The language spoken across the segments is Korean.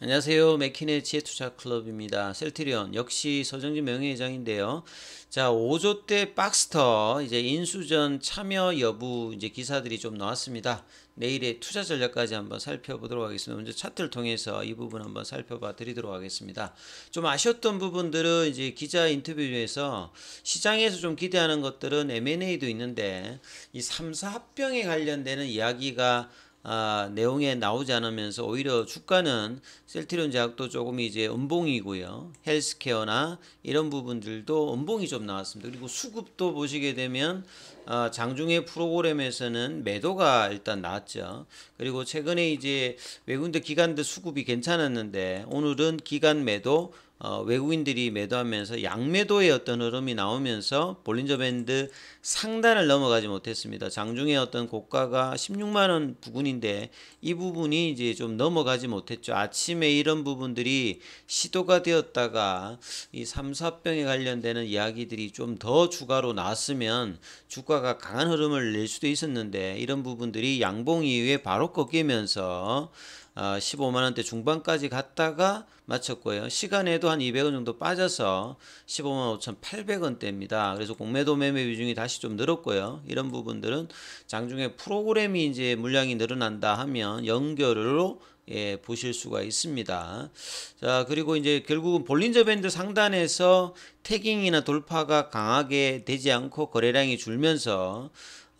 안녕하세요. 맥킨의 지혜투자 클럽입니다. 셀트리온 역시 서정진 명예회장인데요. 자, 5조 대 박스터 이제 인수전 참여 여부 이제 기사들이 좀 나왔습니다. 내일의 투자 전략까지 한번 살펴보도록 하겠습니다. 먼저 차트를 통해서 이 부분 한번 살펴봐 드리도록 하겠습니다. 좀 아쉬웠던 부분들은 이제 기자 인터뷰 중에서 시장에서 좀 기대하는 것들은 M&A도 있는데 이 삼사합병에 관련되는 이야기가 아, 내용에 나오지 않으면서 오히려 주가는 셀트리온 제약도 조금 이제 음봉이고요. 헬스케어나 이런 부분들도 음봉이 좀 나왔습니다. 그리고 수급도 보시게 되면 아, 장중의 프로그램에서는 매도가 일단 나왔죠. 그리고 최근에 이제 외국인들 기관들 수급이 괜찮았는데 오늘은 기간 매도 어, 외국인들이 매도하면서 양매도의 어떤 흐름이 나오면서 볼린저 밴드 상단을 넘어가지 못했습니다. 장중에 어떤 고가가 16만 원 부근인데 이 부분이 이제 좀 넘어가지 못했죠. 아침에 이런 부분들이 시도가 되었다가 이 삼사병에 관련되는 이야기들이 좀 더 추가로 나왔으면 주가가 강한 흐름을 낼 수도 있었는데 이런 부분들이 양봉 이후에 바로 꺾이면서 15만 어, 원대 중반까지 갔다가 마쳤고요. 시간에도 한 200원 정도 빠져서 15만 5,800원대입니다. 그래서 공매도 매매 비중이 다시 좀 늘었고요. 이런 부분들은 장중에 프로그램이 이제 물량이 늘어난다 하면 연결로 예, 보실 수가 있습니다. 자, 그리고 이제 결국은 볼린저 밴드 상단에서 태깅이나 돌파가 강하게 되지 않고 거래량이 줄면서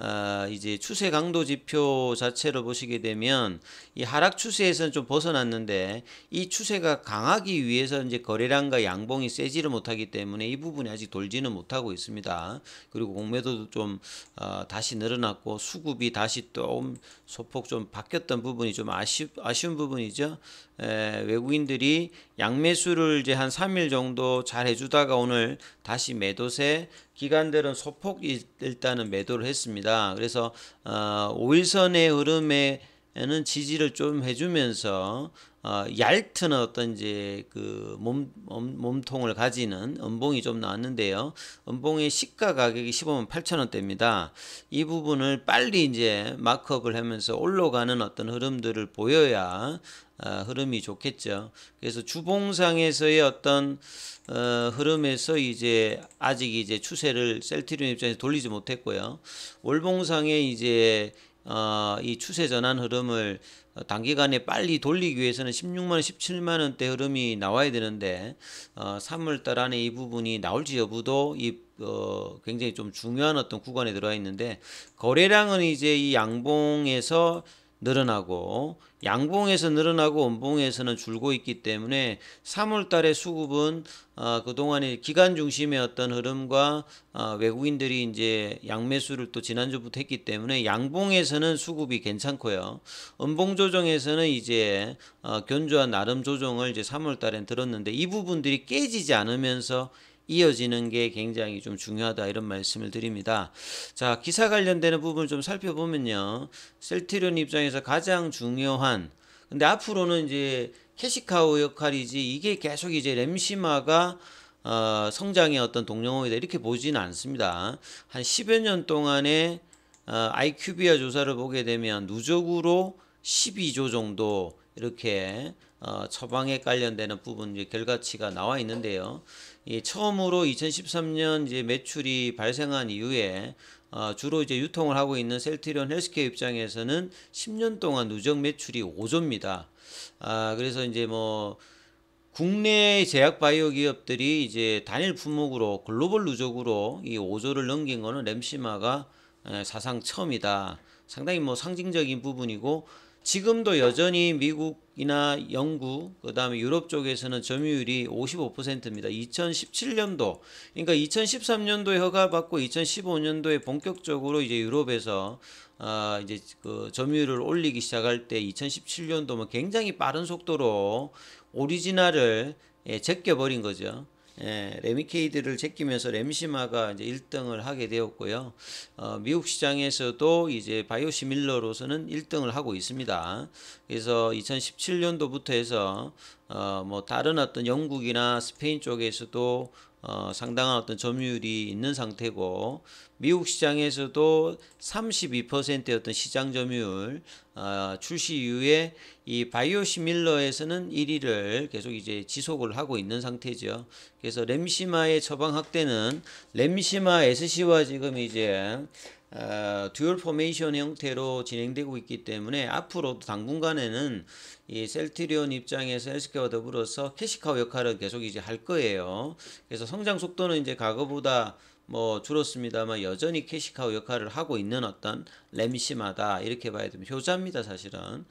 아, 이제 추세 강도 지표 자체로 보시게 되면 이 하락 추세에서는 좀 벗어났는데 이 추세가 강하기 위해서 이제 거래량과 양봉이 세지를 못하기 때문에 이 부분이 아직 돌지는 못하고 있습니다. 그리고 공매도도 좀 아, 다시 늘어났고 수급이 다시 또 소폭 좀 바뀌었던 부분이 좀 아쉬, 아쉬운 부분이죠. 에, 외국인들이 양매수를 이제 한 3일 정도 잘 해주다가 오늘 다시 매도세 기간들은 소폭 일단은 매도를 했습니다. 그래서 어, 5일선의 흐름에 에는 지지를 좀 해주면서 어, 아, 얇은 어떤 이제 그 몸, 몸, 통을 가지는 은봉이 좀 나왔는데요. 은봉의 시가 가격이 15만 8천 원대입니다. 이 부분을 빨리 이제 마크업을 하면서 올라가는 어떤 흐름들을 보여야 어, 흐름이 좋겠죠. 그래서 주봉상에서의 어떤 어, 흐름에서 이제 아직 이제 추세를 셀트리온 입장에서 돌리지 못했고요. 월봉상에 이제 어, 이 추세 전환 흐름을 단기간에 빨리 돌리기 위해서는 16만원, 17만원대 흐름이 나와야 되는데, 어, 3월달 안에 이 부분이 나올지 여부도 이, 어, 굉장히 좀 중요한 어떤 구간에 들어와 있는데, 거래량은 이제 이 양봉에서 늘어나고 양봉에서 늘어나고 원봉에서는 줄고 있기 때문에 3월달에 수급은 어, 그동안의 기간 중심의 어떤 흐름과 어, 외국인들이 이제 양매수를 또 지난주부터 했기 때문에 양봉에서는 수급이 괜찮고요. 원봉 조정에서는 이제 어, 견조한 나름 조정을 이제 3월달에 들었는데 이 부분들이 깨지지 않으면서 이어지는 게 굉장히 좀 중요하다 이런 말씀을 드립니다. 자, 기사 관련되는 부분을 좀 살펴보면요. 셀트리온 입장에서 가장 중요한 근데 앞으로는 이제 캐시카우 역할이지 이게 계속 이제 램시마가 어, 성장의 어떤 동력원이다 이렇게 보지는 않습니다. 한 10여 년 동안에 어, i q b i 조사를 보게 되면 누적으로 12조 정도 이렇게 어, 처방에 관련되는 부분 결과치가 나와 있는데요. 이 처음으로 2013년 이제 매출이 발생한 이후에 어, 주로 이제 유통을 하고 있는 셀트리온 헬스케어 입장에서는 10년 동안 누적 매출이 5조입니다. 아, 그래서 이제 뭐 국내 제약 바이오 기업들이 이제 단일 품목으로 글로벌 누적으로 이 5조를 넘긴 거는 램시마가 사상 처음이다. 상당히 뭐 상징적인 부분이고 지금도 여전히 미국이나 영국 그다음에 유럽 쪽에서는 점유율이 55%입니다. 2017년도 그러니까 2013년도에 허가받고 2015년도에 본격적으로 이제 유럽에서 아 이제 그 점유율을 올리기 시작할 때 2017년도면 뭐 굉장히 빠른 속도로 오리지널을 예, 제껴버린 거죠. 예, 레미케이드를 제끼면서 램시마가 이제 1등을 하게 되었고요. 어, 미국 시장에서도 이제 바이오시밀러로서는 1등을 하고 있습니다. 그래서 2017년도부터 해서 어, 뭐 다른 어떤 영국이나 스페인 쪽에서도 어, 상당한 어떤 점유율이 있는 상태고 미국 시장에서도 32%의 어떤 시장 점유율 어, 출시 이후에 이 바이오 시밀러에서는 1위를 계속 이제 지속을 하고 있는 상태죠. 그래서 램시마의 처방 확대는 램시마 SC와 지금 이제 어, 듀얼 포메이션 형태로 진행되고 있기 때문에 앞으로도 당분간에는 이 셀트리온 입장에서 에스케어와 더불어서 캐시카우 역할을 계속 이제 할 거예요. 그래서 성장 속도는 이제 과거보다 뭐 줄었습니다만 여전히 캐시카우 역할을 하고 있는 어떤 램시마다 이렇게 봐야 됩니다. 효자입니다, 사실은.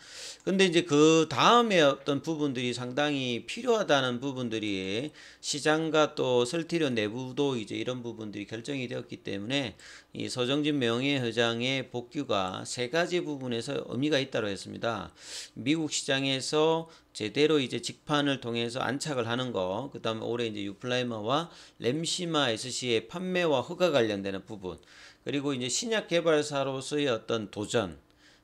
근데 이제 그 다음에 어떤 부분들이 상당히 필요하다는 부분들이 시장과 또 설티료 내부도 이제 이런 부분들이 결정이 되었기 때문에 이 서정진 명예회장의 복귀가 세 가지 부분에서 의미가 있다고 했습니다. 미국 시장에서 제대로 이제 직판을 통해서 안착을 하는 거, 그 다음에 올해 이제 유플라이머와 램시마 SC의 판매와 허가 관련되는 부분, 그리고 이제 신약 개발사로서의 어떤 도전,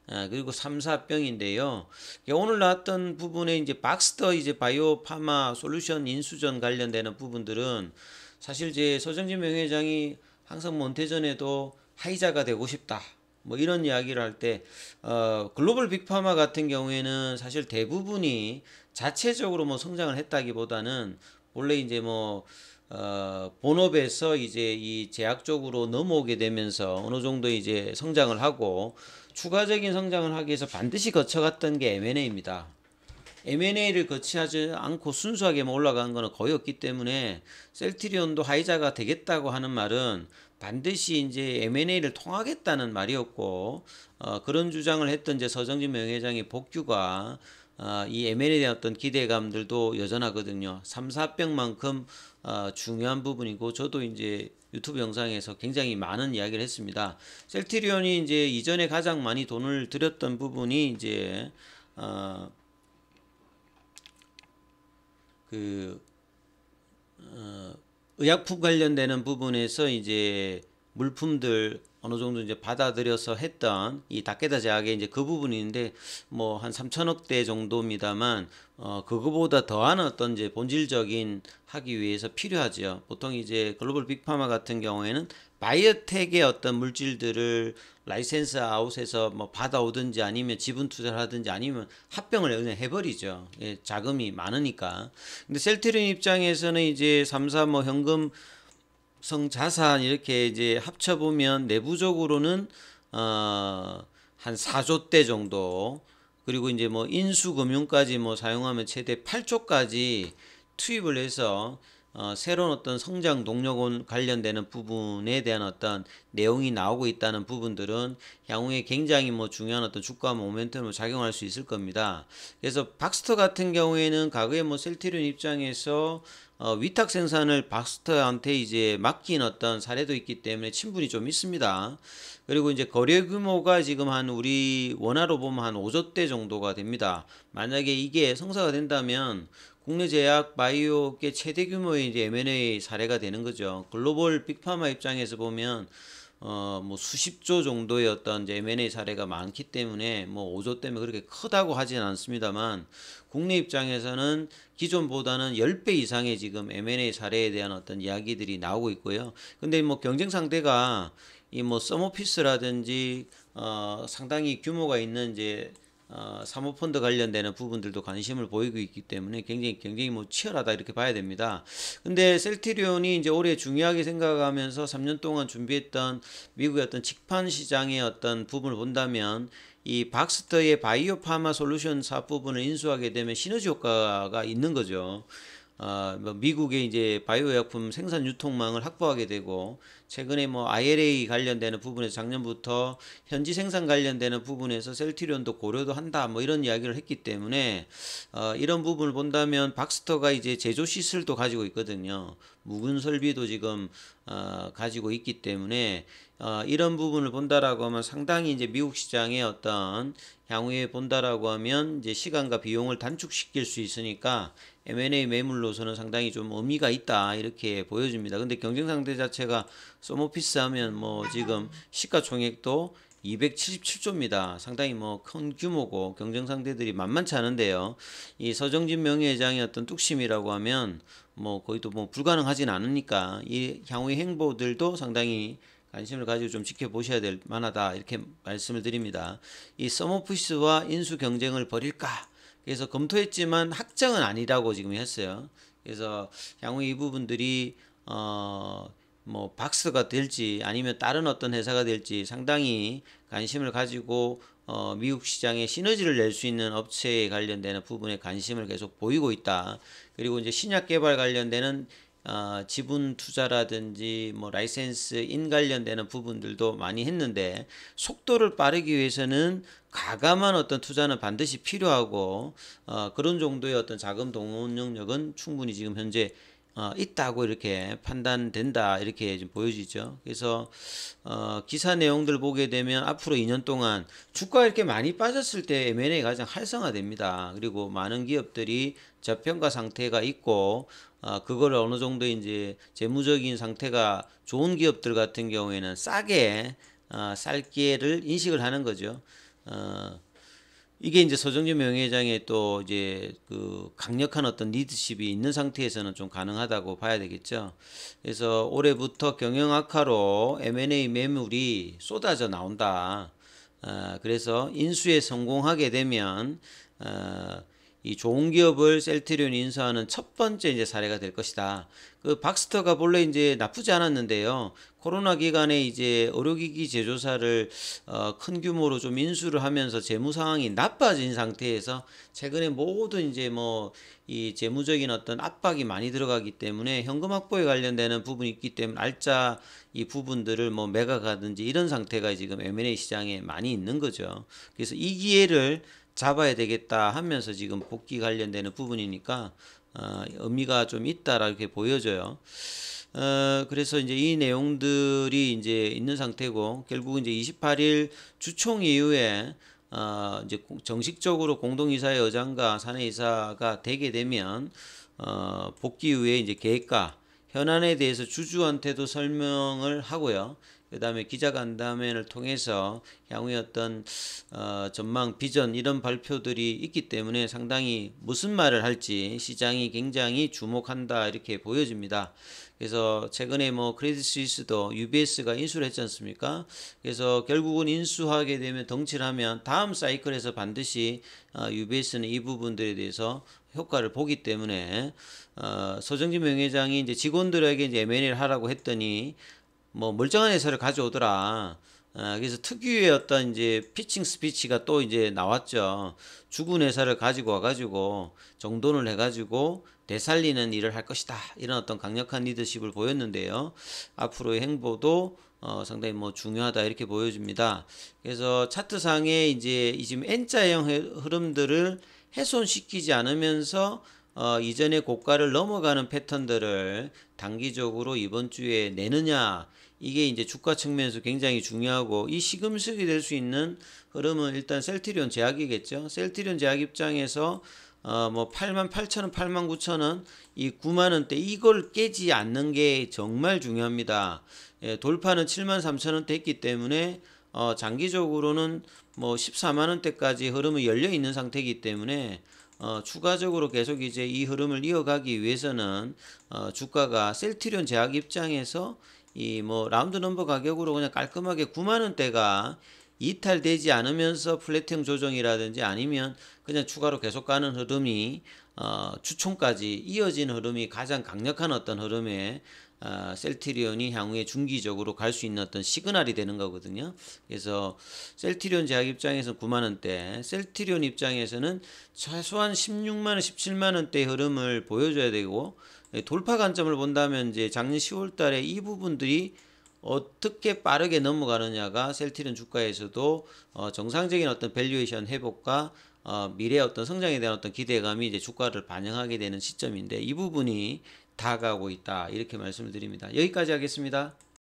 아, 그리고 삼사병인데요. 오늘 나왔던 부분에 이제 박스터 이제 바이오 파마 솔루션 인수전 관련되는 부분들은 사실 제 서정진 명회장이 항상 몬테전에도 하이자가 되고 싶다. 뭐 이런 이야기를 할때 어, 글로벌 빅파마 같은 경우에는 사실 대부분이 자체적으로 뭐 성장을 했다기보다는 원래 이제 뭐 어, 본업에서 이제 이 제약 쪽으로 넘어오게 되면서 어느 정도 이제 성장을 하고 추가적인 성장을 하기 위해서 반드시 거쳐갔던 게 M&A입니다. M&A를 거치하지 않고 순수하게 뭐 올라간 거는 거의 없기 때문에 셀트리온도 하이자가 되겠다고 하는 말은 반드시 이제 M&A를 통하겠다는 말이었고 어, 그런 주장을 했던 이제 서정진 명예장의 복규가 어, 이 M&A에 대한 어떤 기대감들도 여전하거든요. 삼사병만큼 어, 중요한 부분이고 저도 이제 유튜브 영상에서 굉장히 많은 이야기를 했습니다. 셀트리온이 이제 이전에 가장 많이 돈을 들였던 부분이 이제 어, 그 어, 의약품 관련되는 부분에서 이제 물품들 어느 정도 이제 받아들여서 했던 이 다케다 제약의 이제 그 부분인데 뭐 한 3천억대 정도입니다만 어 그거보다 더한 어떤 이제 본질적인 하기 위해서 필요하지요. 보통 이제 글로벌 빅파마 같은 경우에는 바이오텍의 어떤 물질들을 라이센스 아웃에서 뭐 받아오든지 아니면 지분 투자를 하든지 아니면 합병을 그냥 해버리죠. 예, 자금이 많으니까. 근데 셀트리온 입장에서는 이제 삼사 뭐 현금 성자산 이렇게 이제 합쳐 보면 내부적으로는 어, 한 4조 대 정도 그리고 이제 뭐 인수금융까지 뭐 사용하면 최대 8조까지 투입을 해서 어, 새로운 어떤 성장 동력원 관련되는 부분에 대한 어떤 내용이 나오고 있다는 부분들은 향후에 굉장히 뭐 중요한 어떤 주가 모멘텀으로 작용할 수 있을 겁니다. 그래서 박스터 같은 경우에는 과거에 뭐 셀티륜 입장에서 어, 위탁 생산을 박스터한테 이제 맡긴 어떤 사례도 있기 때문에 친분이 좀 있습니다. 그리고 이제 거래 규모가 지금 한 우리 원화로 보면 한 5조 대 정도가 됩니다. 만약에 이게 성사가 된다면 국내 제약 바이오계 최대 규모의 이제 M&A 사례가 되는 거죠. 글로벌 빅파마 입장에서 보면 어, 뭐 수십조 정도의 어떤 이제 M&A 사례가 많기 때문에 뭐 5조 때문에 그렇게 크다고 하진 않습니다만 국내 입장에서는 기존보다는 10배 이상의 지금 M&A 사례에 대한 어떤 이야기들이 나오고 있고요. 근데 뭐 경쟁 상대가 이 뭐 서머피스라든지 어, 상당히 규모가 있는 이제 어, 사모펀드 관련되는 부분들도 관심을 보이고 있기 때문에 굉장히 굉장히 뭐 치열하다 이렇게 봐야 됩니다. 근데 셀트리온이 이제 올해 중요하게 생각하면서 3년 동안 준비했던 미국의 어떤 직판 시장의 어떤 부분을 본다면 이 박스터의 바이오 파마 솔루션 사업 부분을 인수하게 되면 시너지 효과가 있는 거죠. 어, 뭐 미국의 이제 바이오약품 생산 유통망을 확보하게 되고 최근에 뭐 ILA 관련되는 부분에서 작년부터 현지 생산 관련되는 부분에서 셀트리온도 고려도 한다 뭐 이런 이야기를 했기 때문에 어, 이런 부분을 본다면 박스터가 이제 제조 시설도 가지고 있거든요 무은 설비도 지금 어, 가지고 있기 때문에 어, 이런 부분을 본다라고 하면 상당히 이제 미국 시장의 어떤 향후에 본다라고 하면 이제 시간과 비용을 단축시킬 수 있으니까 M&A 매물로서는 상당히 좀 의미가 있다 이렇게 보여집니다. 근데 경쟁 상대 자체가 소모피스 하면 뭐 지금 시가총액도 277조입니다. 상당히 뭐 큰 규모고 경쟁 상대들이 만만치 않은데요. 이 서정진 명예회장의 어떤 뚝심이라고 하면 뭐 거의 또뭐 불가능하진 않으니까 이 향후의 행보들도 상당히 관심을 가지고 좀 지켜보셔야 될 만하다 이렇게 말씀을 드립니다. 이서머푸스와 인수 경쟁을 벌일까? 그래서 검토했지만 확정은 아니라고 지금 했어요. 그래서 향후 이 부분들이 어뭐 박스가 될지 아니면 다른 어떤 회사가 될지 상당히 관심을 가지고 어 미국 시장에 시너지를 낼 수 있는 업체에 관련되는 부분에 관심을 계속 보이고 있다. 그리고 이제 신약 개발 관련되는 어, 지분 투자라든지 뭐 라이센스 인 관련되는 부분들도 많이 했는데 속도를 빠르기 위해서는 과감한 어떤 투자는 반드시 필요하고 어, 그런 정도의 어떤 자금 동원 능력은 충분히 지금 현재 어, 있다고 이렇게 판단된다 이렇게 좀 보여지죠. 그래서 어, 기사 내용들 보게 되면 앞으로 2년 동안 주가 이렇게 많이 빠졌을 때 M&A가 장 활성화됩니다. 그리고 많은 기업들이 저평가 상태가 있고 어, 그걸 어느 정도 이제 재무적인 상태가 좋은 기업들 같은 경우에는 싸게 어, 쌀 기회를 인식을 하는 거죠. 어, 이게 이제 서정주 명예회장의 또 이제 그 강력한 어떤 리드십이 있는 상태에서는 좀 가능하다고 봐야 되겠죠. 그래서 올해부터 경영 악화로 M&A 매물이 쏟아져 나온다. 어, 그래서 인수에 성공하게 되면 어, 이 좋은 기업을 셀트리온이 인수하는 첫 번째 이제 사례가 될 것이다. 그 박스터가 본래 이제 나쁘지 않았는데요. 코로나 기간에 이제 의료기기 제조사를 어, 큰 규모로 좀 인수를 하면서 재무 상황이 나빠진 상태에서 최근에 모든 이제 뭐 이 재무적인 어떤 압박이 많이 들어가기 때문에 현금 확보에 관련되는 부분이 있기 때문에 알짜 이 부분들을 뭐 매각하든지 이런 상태가 지금 M&A 시장에 많이 있는 거죠. 그래서 이 기회를 잡아야 되겠다 하면서 지금 복귀 관련되는 부분이니까 어, 의미가 좀 있다라 이렇게 보여져요. 어, 그래서 이제 이 내용들이 이제 있는 상태고 결국 이제 28일 주총 이후에 어, 이제 정식적으로 공동이사의 의장과 사내이사가 되게 되면 어, 복귀 후에 이제 계획과 현안에 대해서 주주한테도 설명을 하고요. 그 다음에 기자간담회를 통해서 향후의 어떤 어, 전망, 비전 이런 발표들이 있기 때문에 상당히 무슨 말을 할지 시장이 굉장히 주목한다 이렇게 보여집니다. 그래서 최근에 뭐 크레딧 스위스도 UBS가 인수를 했지 않습니까? 그래서 결국은 인수하게 되면 덩치를하면 다음 사이클에서 반드시 어, UBS는 이 부분들에 대해서 효과를 보기 때문에 어, 서정진 명예장이 이제 직원들에게 이제 M&A를 하라고 했더니 뭐 멀쩡한 회사를 가져오더라. 아, 그래서 특유의 어떤 이제 피칭 스피치가 또 이제 나왔죠. 죽은 회사를 가지고 와가지고 정돈을 해가지고 되살리는 일을 할 것이다. 이런 어떤 강력한 리더십을 보였는데요. 앞으로의 행보도 어, 상당히 뭐 중요하다 이렇게 보여집니다. 그래서 차트상에 이제 이 지금 N자형 흐름들을 훼손시키지 않으면서 어, 이전의 고가를 넘어가는 패턴들을 단기적으로 이번 주에 내느냐 이게 이제 주가 측면에서 굉장히 중요하고 이 시금석이 될 수 있는 흐름은 일단 셀트리온 제약이겠죠. 셀트리온 제약 입장에서 어, 뭐8 8 0 0 0원 8만 0 0원이 9만원대 이걸 깨지 않는 게 정말 중요합니다. 예, 돌파는 7 3 0 0 0원됐기 때문에 어, 장기적으로는 뭐 14만원대까지 흐름이 열려 있는 상태이기 때문에 어, 추가적으로 계속 이제 이 흐름을 이어가기 위해서는 어, 주가가 셀트리온 제약 입장에서 이 뭐 라운드 넘버 가격으로 그냥 깔끔하게 9만 원대가 이탈되지 않으면서 플랫형 조정이라든지 아니면 그냥 추가로 계속 가는 흐름이 어, 추총까지 이어진 흐름이 가장 강력한 어떤 흐름에 아, 셀트리온이 향후에 중기적으로 갈 수 있는 어떤 시그널이 되는 거거든요. 그래서 셀트리온 제약 입장에서 9만 원대, 셀트리온 입장에서는 최소한 16만 원, 17만 원대 흐름을 보여줘야 되고 예, 돌파 관점을 본다면 이제 작년 10월달에 이 부분들이 어떻게 빠르게 넘어가느냐가 셀트리온 주가에서도 어, 정상적인 어떤 밸류에이션 회복과 어, 미래 어떤 성장에 대한 어떤 기대감이 이제 주가를 반영하게 되는 시점인데 이 부분이 다가오고 있다. 이렇게 말씀 드립니다. 여기까지 하겠습니다.